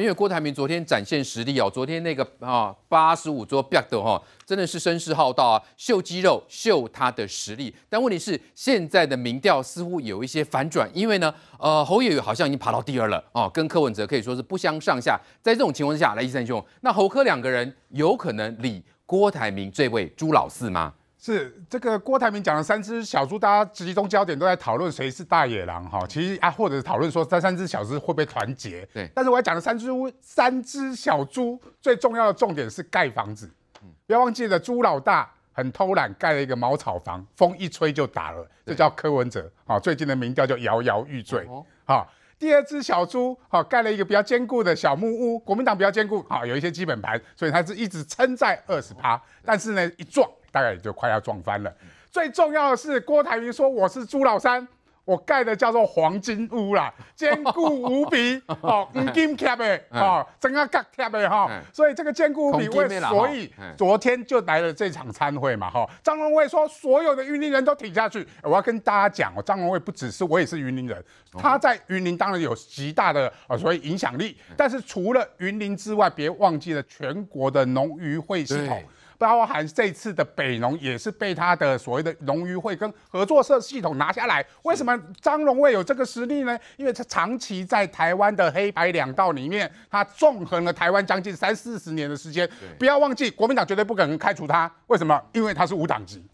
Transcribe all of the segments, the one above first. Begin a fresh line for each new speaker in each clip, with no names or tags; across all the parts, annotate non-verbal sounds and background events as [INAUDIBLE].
因为郭台铭昨天展现实力哦，昨天那个啊八十五桌 black 的哈，真的是声势浩大啊，秀肌肉，秀他的实力。但问题是，现在的民调似乎有一些反转，因为呢，呃，侯友友好像已经爬到第二了，哦，跟柯文哲可以说是不相上下。在这种情况之下，来医生兄，那侯柯两个人有可能理郭台铭这位朱老四吗？是这个郭台铭讲了三只小猪，大家集中焦点都在讨论谁是大野狼哈，其实啊，或者讨论说这三只小猪会不会团结？对，但是我要讲的三只三只小猪最重要的重点是盖房子，嗯，不要忘记了，猪老大很偷懒，盖了一个茅草房，风一吹就打了，这叫柯文哲啊，最近的民调叫摇摇欲坠。好，第二只小猪好盖了一个比较坚固的小木屋，国民党比较坚固，好有一些基本盘，所以它是一直撑在二十趴，但是呢一撞。大概也就快要撞翻了。最重要的是，郭台铭说：“我是朱老三，我盖的叫做黄金屋啦，[LAUGHS] 坚固无比哦，五 [LAUGHS] 金贴的哦，整个钢贴的哈，所以这个坚固无比。”所以昨天就来了这场参会嘛哈。张荣惠说：“所有的云林人都挺下去。”我要跟大家讲哦，张荣惠不只是我也是云林人，他在云林当然有极大的啊所谓影响力。但是除了云林之外，别忘记了全国的农渔会系统。包含这次的北农也是被他的所谓的农渔会跟合作社系统拿下来。为什么张荣惠有这个实力呢？因为他长期在台湾的黑白两道里面，他纵横了台湾将近三四十年的时间。不要忘记，国民党绝对不可能开除他。为什么？因为他是无党籍。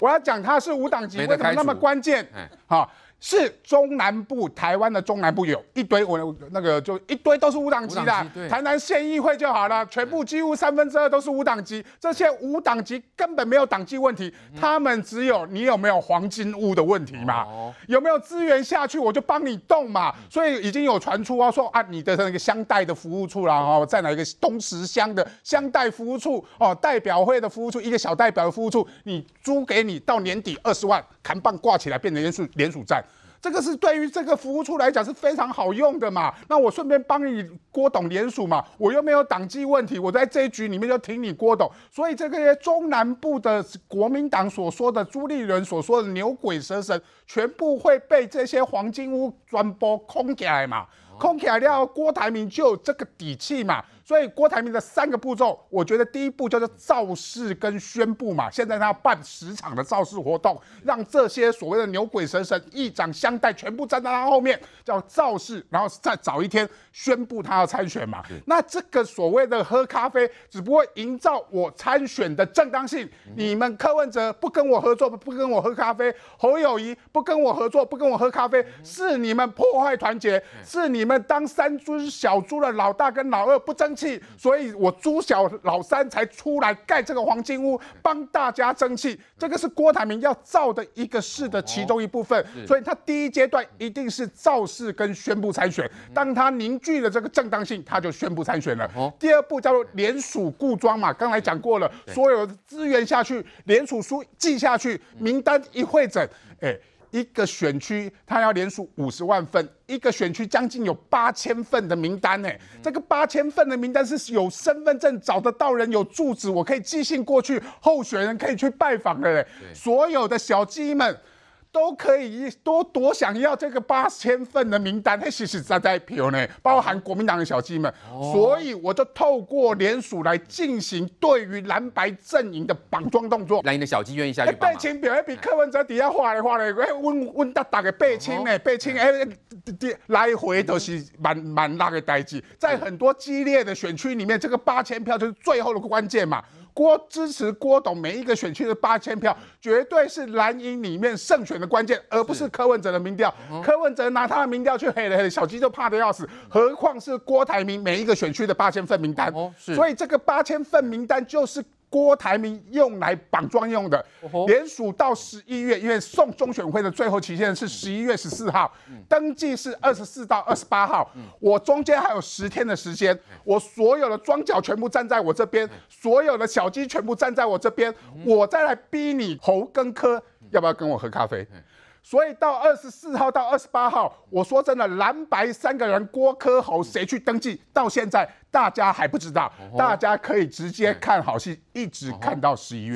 我要讲他是无党籍，为什么那么关键？好。是中南部，台湾的中南部有一堆，我那个就一堆都是无党籍的。台南县议会就好了，全部几乎三分之二都是无党籍。这些无党籍根本没有党籍问题，他们只有你有没有黄金屋的问题嘛？有没有资源下去，我就帮你动嘛。所以已经有传出啊，说啊，你的那个乡代的服务处啦，哦，在哪一个东石乡的乡代服务处哦，代表会的服务处，一个小代表的服务处，你租给你到年底二十万，扛棒挂起来变成连署连署站。这个是对于这个服务处来讲是非常好用的嘛？那我顺便帮你郭董联署嘛，我又没有党纪问题，我在这一局里面就挺你郭董，所以这个中南部的国民党所说的朱立伦所说的牛鬼蛇神，全部会被这些黄金屋全播空起来嘛。空壳料，郭台铭就有这个底气嘛？所以郭台铭的三个步骤，我觉得第一步叫做造势跟宣布嘛。现在他要办十场的造势活动，让这些所谓的牛鬼神神、一长相待全部站在他后面，叫造势，然后再找一天宣布他要参选嘛。那这个所谓的喝咖啡，只不过营造我参选的正当性。你们柯文哲不跟我合作，不跟我喝咖啡；侯友谊不跟我合作，不跟我喝咖啡，是你们破坏团结，是你。你们当三尊小猪的老大跟老二不争气，所以我猪小老三才出来盖这个黄金屋，帮大家争气。这个是郭台铭要造的一个势的其中一部分，所以他第一阶段一定是造势跟宣布参选。当他凝聚了这个正当性，他就宣布参选了。第二步叫做联署固装嘛，刚才讲过了，所有资源下去，联署书寄下去，名单一会诊，哎。一个选区，他要连署五十万份，一个选区将近有八千份的名单呢。这个八千份的名单是有身份证找得到人，有住址，我可以寄信过去，候选人可以去拜访的。所有的小鸡们。都可以，多多想要这个八千份的名单，嘿，实实在在票呢，包含国民党的小鸡们，所以我就透过联署来进行对于蓝白阵营的绑桩动作。蓝营的小鸡愿意下去背清表，还比柯文哲底下画来画去，还问问到打给背清呢，背亲哎，来回都是蛮蛮那个代志，在很多激烈的选区里面，这个八千票就是最后的关键嘛。郭支持郭董每一个选区的八千票，绝对是蓝营里面胜选的关键，而不是柯文哲的民调。柯文哲拿他的民调去黑了黑，小鸡就怕的要死，何况是郭台铭每一个选区的八千份名单。所以这个八千份名单就是。郭台铭用来绑庄用的，连署到十一月，因为送中选会的最后期限是十一月十四号，登记是二十四到二十八号，我中间还有十天的时间，我所有的庄脚全部站在我这边，所有的小鸡全部站在我这边，我再来逼你侯跟科，要不要跟我喝咖啡？所以到二十四号到二十八号，我说真的，蓝白三个人，郭柯侯谁去登记，到现在大家还不知道，大家可以直接看好戏，一直看到十一月。